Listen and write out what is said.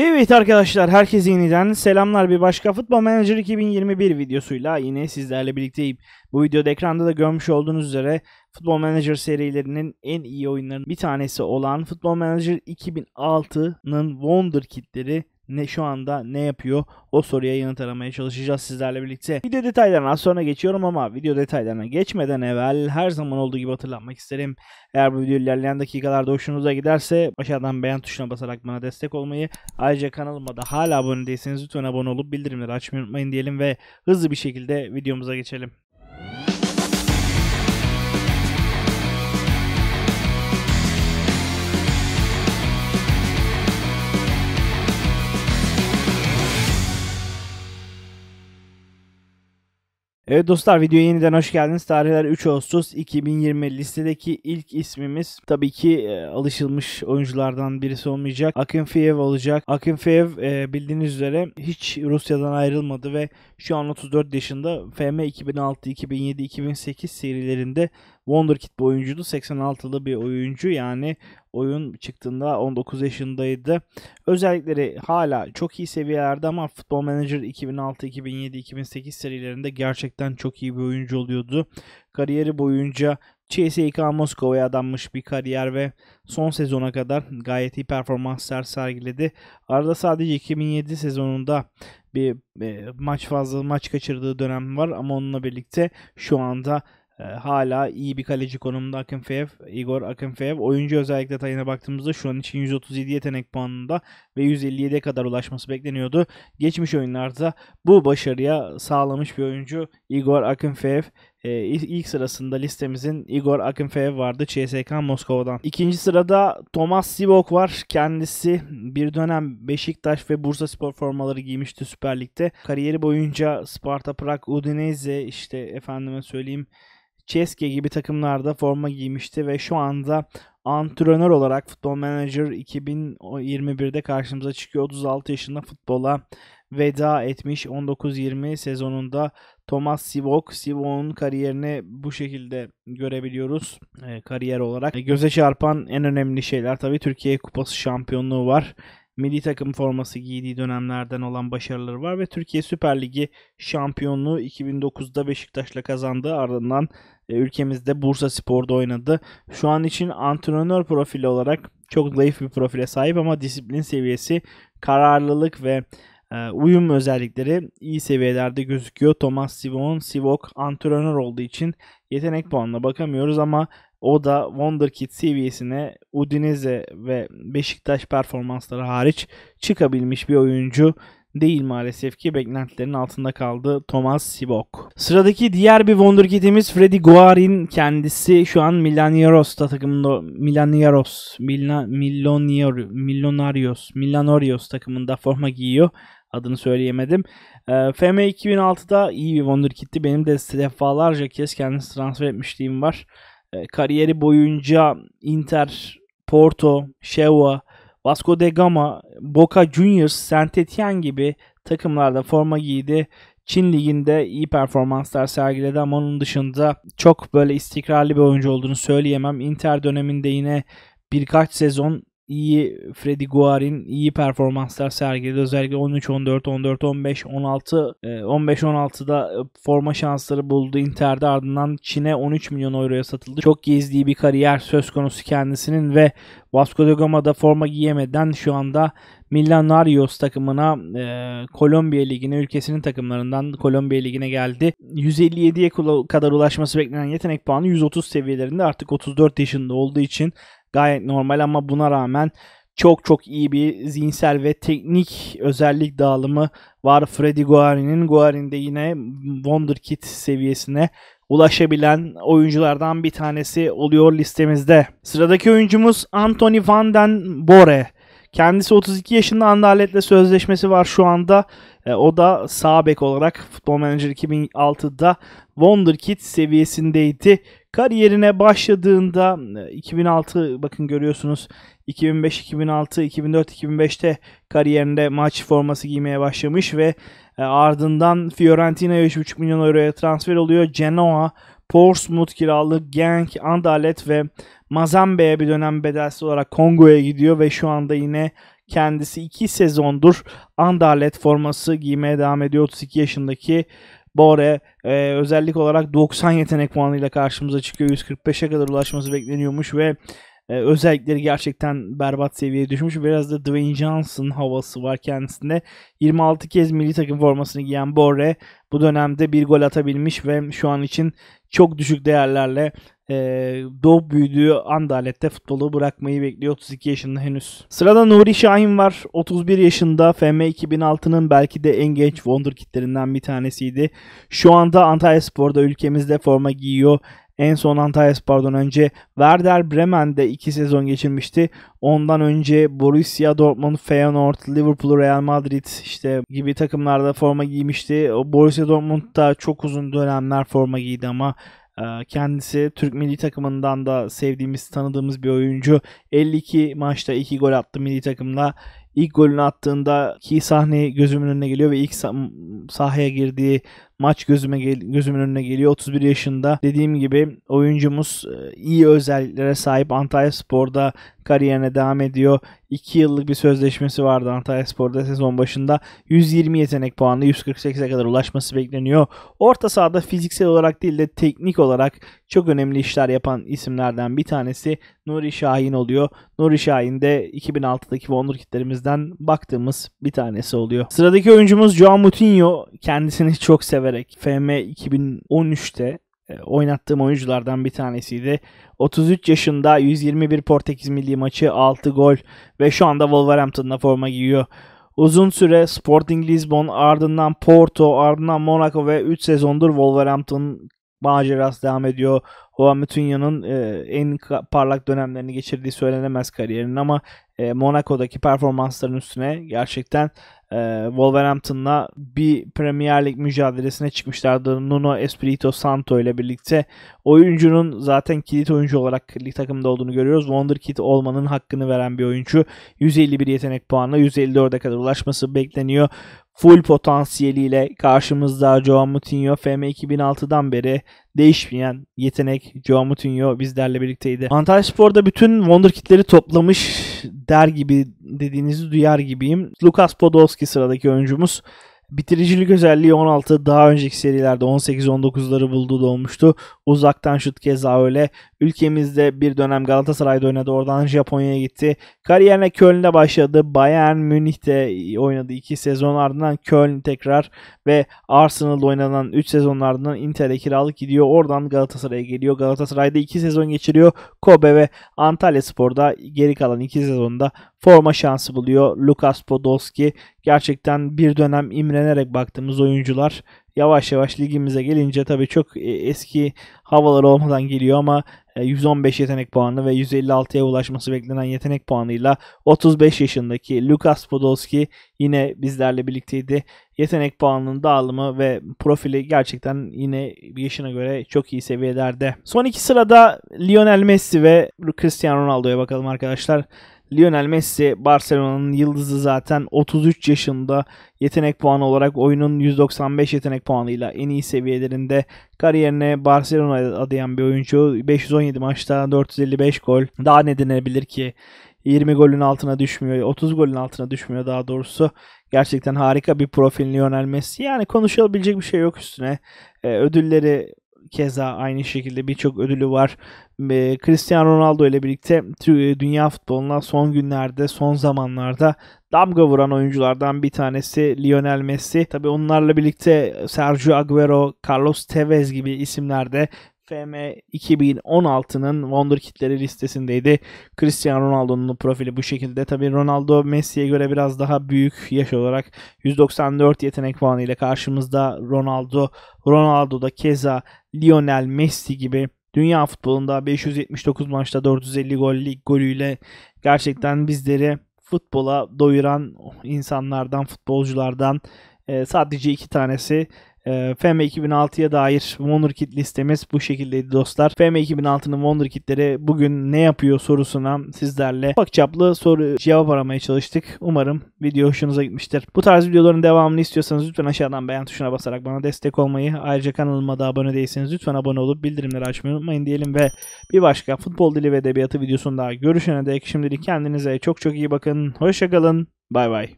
Evet arkadaşlar herkese yeniden selamlar bir başka Futbol Manager 2021 videosuyla yine sizlerle birlikteyim. Bu videoda ekranda da görmüş olduğunuz üzere Futbol Manager serilerinin en iyi oyunlarının bir tanesi olan Futbol Manager 2006'nın Wonder Kitleri ne şu anda ne yapıyor o soruya yanıt aramaya çalışacağız sizlerle birlikte. Video detaylarına sonra geçiyorum ama video detaylarına geçmeden evvel her zaman olduğu gibi hatırlatmak isterim. Eğer bu video ilerleyen dakikalarda hoşunuza giderse aşağıdan beğen tuşuna basarak bana destek olmayı ayrıca kanalıma da hala abone değilseniz lütfen abone olup bildirimleri açmayı unutmayın diyelim ve hızlı bir şekilde videomuza geçelim. Evet dostlar videoya yeniden hoş geldiniz. Tarihler 3 Ağustos 2020 listedeki ilk ismimiz tabii ki e, alışılmış oyunculardan birisi olmayacak. Akın Fiyev olacak. Akın Fiyev e, bildiğiniz üzere hiç Rusya'dan ayrılmadı ve şu an 34 yaşında FM 2006, 2007, 2008 serilerinde Wonderkid bir oyuncuydu. 86'lı bir oyuncu yani oyun çıktığında 19 yaşındaydı. Özellikleri hala çok iyi seviyelerde ama Football Manager 2006, 2007, 2008 serilerinde gerçekten çok iyi bir oyuncu oluyordu. Kariyeri boyunca CSKA Moskova'ya adanmış bir kariyer ve son sezona kadar gayet iyi performanslar sergiledi. Arada sadece 2007 sezonunda bir e, maç fazla maç kaçırdığı dönem var ama onunla birlikte şu anda ee, hala iyi bir kaleci konumunda Akinfeev, Igor Akinfeev. Oyuncu özellik detayına baktığımızda şu an için 137 yetenek puanında ve 157'ye kadar ulaşması bekleniyordu. Geçmiş oyunlarda bu başarıya sağlamış bir oyuncu Igor Akinfeev. E, ee, ilk sırasında listemizin Igor Akinfeev vardı CSK Moskova'dan. İkinci sırada Thomas Sibok var. Kendisi bir dönem Beşiktaş ve Bursa Spor formaları giymişti Süper Lig'de. Kariyeri boyunca Sparta Prag, Udinese işte efendime söyleyeyim Ceske gibi takımlarda forma giymişti ve şu anda antrenör olarak Futbol Manager 2021'de karşımıza çıkıyor. 36 yaşında futbola veda etmiş. 19-20 sezonunda Thomas Sivok. Sivok'un kariyerini bu şekilde görebiliyoruz e, kariyer olarak. E, göze çarpan en önemli şeyler tabii Türkiye Kupası şampiyonluğu var milli takım forması giydiği dönemlerden olan başarıları var ve Türkiye Süper Ligi şampiyonluğu 2009'da Beşiktaş'la kazandı. Ardından e, ülkemizde Bursa Spor'da oynadı. Şu an için antrenör profili olarak çok zayıf bir profile sahip ama disiplin seviyesi, kararlılık ve e, uyum özellikleri iyi seviyelerde gözüküyor. Thomas Sivon, Sivok antrenör olduğu için yetenek puanına bakamıyoruz ama o da Wonderkid seviyesine Udinese ve Beşiktaş performansları hariç çıkabilmiş bir oyuncu değil maalesef ki beklentilerin altında kaldı Thomas Sibok. Sıradaki diğer bir wonderkidimiz Freddy Guarin kendisi şu an Milanieros'ta takımında Milanieros, Milna, Milonior, Milonarios, Milanorios takımında forma giyiyor. Adını söyleyemedim. Ee, FM 2006'da iyi bir wonderkid'ti. Benim de defalarca kez kendisi transfer etmişliğim var. E, kariyeri boyunca Inter, Porto, Sheva, Vasco de Gama, Boca Juniors, Saint Etienne gibi takımlarda forma giydi. Çin liginde iyi performanslar sergiledi ama onun dışında çok böyle istikrarlı bir oyuncu olduğunu söyleyemem. Inter döneminde yine birkaç sezon iyi Freddy Guarin iyi performanslar sergiledi. Özellikle 13 14 14 15 16 15 16'da forma şansları buldu Inter'de ardından Çin'e 13 milyon euroya satıldı. Çok gezdiği bir kariyer söz konusu kendisinin ve Vasco da Gama'da forma giyemeden şu anda Millanarios takımına e, Kolombiya Ligi'ne ülkesinin takımlarından Kolombiya Ligi'ne geldi. 157'ye kadar ulaşması beklenen yetenek puanı 130 seviyelerinde artık 34 yaşında olduğu için gayet normal ama buna rağmen çok çok iyi bir zihinsel ve teknik özellik dağılımı var Freddy Guarin'in. Guarin'de yine Wonderkid seviyesine ulaşabilen oyunculardan bir tanesi oluyor listemizde. Sıradaki oyuncumuz Anthony Van Den Bore. Kendisi 32 yaşında Anderlet'le sözleşmesi var şu anda. E, o da sağ bek olarak Futbol Manager 2006'da Wonderkid seviyesindeydi. Kariyerine başladığında 2006 e, bakın görüyorsunuz 2005, 2006, 2004, 2005'te kariyerinde maç forması giymeye başlamış ve e, ardından Fiorentina'ya 3,5 milyon euroya transfer oluyor. Genoa, Portsmouth kiralık Genk, Andalet ve Mazembe'ye bir dönem bedelsiz olarak Kongo'ya gidiyor ve şu anda yine kendisi 2 sezondur Anderlet forması giymeye devam ediyor. 32 yaşındaki Bore e, özellik olarak 90 yetenek puanıyla karşımıza çıkıyor. 145'e kadar ulaşması bekleniyormuş ve e, özellikleri gerçekten berbat seviyeye düşmüş. Biraz da Dwayne Johnson havası var kendisinde. 26 kez milli takım formasını giyen Bore bu dönemde bir gol atabilmiş ve şu an için çok düşük değerlerle e, doğup büyüdüğü Andalet'te futbolu bırakmayı bekliyor. 32 yaşında henüz. Sırada Nuri Şahin var. 31 yaşında FM 2006'nın belki de en genç wonderkidlerinden bir tanesiydi. Şu anda Antalya Spor'da ülkemizde forma giyiyor. En son Antalya Spor'dan önce Werder Bremen'de 2 sezon geçirmişti. Ondan önce Borussia Dortmund, Feyenoord, Liverpool, Real Madrid işte gibi takımlarda forma giymişti. O Borussia Dortmund'da çok uzun dönemler forma giydi ama ee, kendisi Türk milli takımından da sevdiğimiz, tanıdığımız bir oyuncu. 52 maçta 2 gol attı milli takımla ilk golünü attığında ki sahne gözümün önüne geliyor ve ilk sah- sahaya girdiği maç gözüme gel- gözümün önüne geliyor. 31 yaşında. Dediğim gibi oyuncumuz e, iyi özelliklere sahip. Antalya Spor'da kariyerine devam ediyor. 2 yıllık bir sözleşmesi vardı Antalya Spor'da sezon başında. 120 yetenek puanlı 148'e kadar ulaşması bekleniyor. Orta sahada fiziksel olarak değil de teknik olarak çok önemli işler yapan isimlerden bir tanesi Nuri Şahin oluyor. Nuri Şahin de 2006'daki wonderkidlerimizden baktığımız bir tanesi oluyor. Sıradaki oyuncumuz Joao Moutinho kendisini çok severek FM 2013'te e, oynattığım oyunculardan bir tanesiydi. 33 yaşında 121 Portekiz milli maçı 6 gol ve şu anda Wolverhampton'da forma giyiyor. Uzun süre Sporting Lisbon, ardından Porto, ardından Monaco ve 3 sezondur Wolverhampton macerası devam ediyor. Hova Mutunya'nın e, en parlak dönemlerini geçirdiği söylenemez kariyerinin ama e, Monaco'daki performansların üstüne gerçekten e, Wolverhampton'la bir Premier Lig mücadelesine çıkmışlardı. Nuno Espirito Santo ile birlikte oyuncunun zaten kilit oyuncu olarak lig takımda olduğunu görüyoruz. Wonderkid olmanın hakkını veren bir oyuncu. 151 yetenek puanla 154'e kadar ulaşması bekleniyor full potansiyeliyle karşımızda Joao Moutinho FM 2006'dan beri değişmeyen yetenek Joao Moutinho bizlerle birlikteydi. Antalya Spor'da bütün wonderkitleri toplamış der gibi dediğinizi duyar gibiyim. Lukas Podolski sıradaki oyuncumuz Bitiricilik özelliği 16 daha önceki serilerde 18-19'ları bulduğu da olmuştu. Uzaktan şut keza öyle. Ülkemizde bir dönem Galatasaray'da oynadı. Oradan Japonya'ya gitti. Kariyerine Köln'de başladı. Bayern Münih'te oynadı 2 sezon ardından Köln tekrar ve Arsenal'da oynanan 3 sezon ardından Inter'e kiralık gidiyor. Oradan Galatasaray'a geliyor. Galatasaray'da 2 sezon geçiriyor. Kobe ve Antalya Spor'da geri kalan 2 sezonda forma şansı buluyor. Lukas Podolski gerçekten bir dönem imrenerek baktığımız oyuncular yavaş yavaş ligimize gelince tabii çok e, eski havalar olmadan geliyor ama 115 e, yetenek puanı ve 156'ya ulaşması beklenen yetenek puanıyla 35 yaşındaki Lukas Podolski yine bizlerle birlikteydi. Yetenek puanının dağılımı ve profili gerçekten yine yaşına göre çok iyi seviyelerde. Son iki sırada Lionel Messi ve Cristiano Ronaldo'ya bakalım arkadaşlar. Lionel Messi Barcelona'nın yıldızı zaten 33 yaşında yetenek puanı olarak oyunun 195 yetenek puanıyla en iyi seviyelerinde kariyerine Barcelona adayan bir oyuncu. 517 maçta 455 gol. Daha ne denebilir ki? 20 golün altına düşmüyor. 30 golün altına düşmüyor daha doğrusu. Gerçekten harika bir profil Lionel Messi. Yani konuşulabilecek bir şey yok üstüne. Ee, ödülleri Keza aynı şekilde birçok ödülü var. Ee, Cristiano Ronaldo ile birlikte e, dünya futboluna son günlerde, son zamanlarda damga vuran oyunculardan bir tanesi Lionel Messi. Tabii onlarla birlikte Sergio Agüero, Carlos Tevez gibi isimler de FM 2016'nın Wonderkid'leri listesindeydi. Cristiano Ronaldo'nun profili bu şekilde. Tabi Ronaldo Messi'ye göre biraz daha büyük yaş olarak 194 yetenek puanı ile karşımızda Ronaldo. Ronaldo da keza Lionel Messi gibi dünya futbolunda 579 maçta 450 gollik golüyle gerçekten bizleri futbola doyuran insanlardan, futbolculardan e, sadece iki tanesi e, ee, 2006'ya dair Wonderkid listemiz bu şekildeydi dostlar. FM 2006'nın Wonderkid'leri bugün ne yapıyor sorusuna sizlerle ufak çaplı soru cevap aramaya çalıştık. Umarım video hoşunuza gitmiştir. Bu tarz videoların devamını istiyorsanız lütfen aşağıdan beğen tuşuna basarak bana destek olmayı ayrıca kanalıma da abone değilseniz lütfen abone olup bildirimleri açmayı unutmayın diyelim ve bir başka futbol dili ve edebiyatı videosunda görüşene dek şimdilik kendinize çok çok iyi bakın. Hoşçakalın. Bay bay.